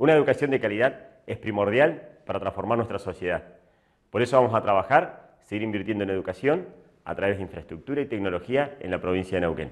Una educación de calidad es primordial para transformar nuestra sociedad. Por eso vamos a trabajar, seguir invirtiendo en educación a través de infraestructura y tecnología en la provincia de Neuquén.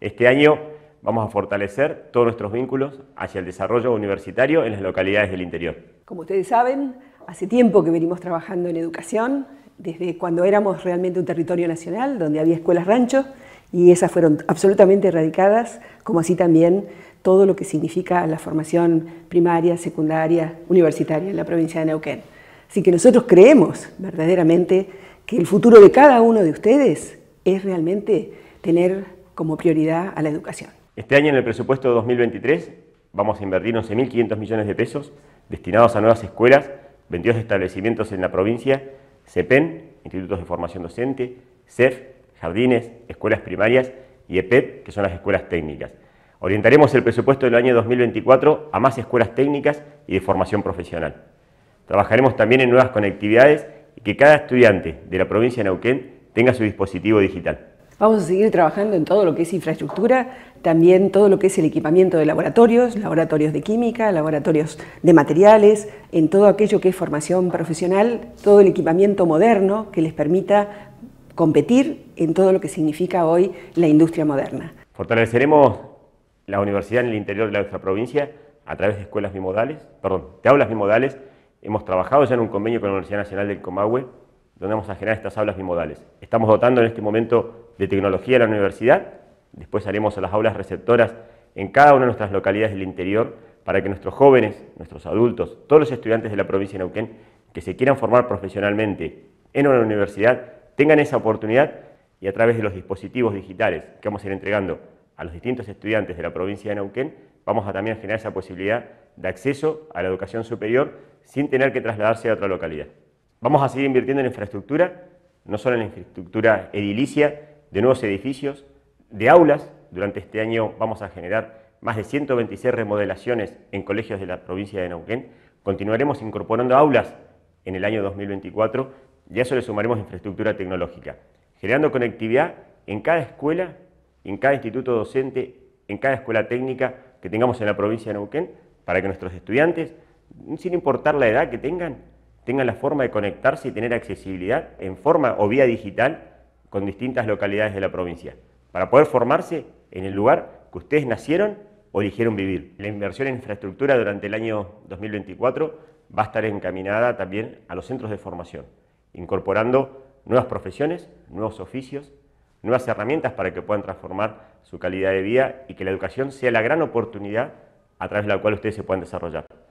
Este año vamos a fortalecer todos nuestros vínculos hacia el desarrollo universitario en las localidades del interior. Como ustedes saben, hace tiempo que venimos trabajando en educación, desde cuando éramos realmente un territorio nacional, donde había escuelas ranchos, y esas fueron absolutamente erradicadas, como así también todo lo que significa la formación primaria, secundaria, universitaria en la provincia de Neuquén. Así que nosotros creemos verdaderamente que el futuro de cada uno de ustedes es realmente tener como prioridad a la educación. Este año en el presupuesto de 2023 vamos a invertir 11.500 millones de pesos destinados a nuevas escuelas, 22 establecimientos en la provincia, CEPEN, Institutos de Formación Docente, CEF, jardines, escuelas primarias y EPEP, e que son las escuelas técnicas. Orientaremos el presupuesto del año 2024 a más escuelas técnicas y de formación profesional. Trabajaremos también en nuevas conectividades y que cada estudiante de la provincia de Neuquén tenga su dispositivo digital. Vamos a seguir trabajando en todo lo que es infraestructura, también todo lo que es el equipamiento de laboratorios, laboratorios de química, laboratorios de materiales, en todo aquello que es formación profesional, todo el equipamiento moderno que les permita competir en todo lo que significa hoy la industria moderna. Fortaleceremos la universidad en el interior de nuestra provincia a través de escuelas bimodales, perdón, de aulas bimodales. Hemos trabajado ya en un convenio con la Universidad Nacional del Comahue, donde vamos a generar estas aulas bimodales. Estamos dotando en este momento de tecnología a la universidad, después haremos a las aulas receptoras en cada una de nuestras localidades del interior para que nuestros jóvenes, nuestros adultos, todos los estudiantes de la provincia de Neuquén que se quieran formar profesionalmente en una universidad tengan esa oportunidad y a través de los dispositivos digitales que vamos a ir entregando a los distintos estudiantes de la provincia de Neuquén, vamos a también generar esa posibilidad de acceso a la educación superior sin tener que trasladarse a otra localidad. Vamos a seguir invirtiendo en infraestructura, no solo en infraestructura edilicia, de nuevos edificios, de aulas. Durante este año vamos a generar más de 126 remodelaciones en colegios de la provincia de Neuquén. Continuaremos incorporando aulas en el año 2024 y a eso le sumaremos infraestructura tecnológica, generando conectividad en cada escuela, en cada instituto docente, en cada escuela técnica que tengamos en la provincia de Neuquén, para que nuestros estudiantes, sin importar la edad que tengan, tengan la forma de conectarse y tener accesibilidad en forma o vía digital con distintas localidades de la provincia, para poder formarse en el lugar que ustedes nacieron o dijeron vivir. La inversión en infraestructura durante el año 2024 va a estar encaminada también a los centros de formación incorporando nuevas profesiones, nuevos oficios, nuevas herramientas para que puedan transformar su calidad de vida y que la educación sea la gran oportunidad a través de la cual ustedes se puedan desarrollar.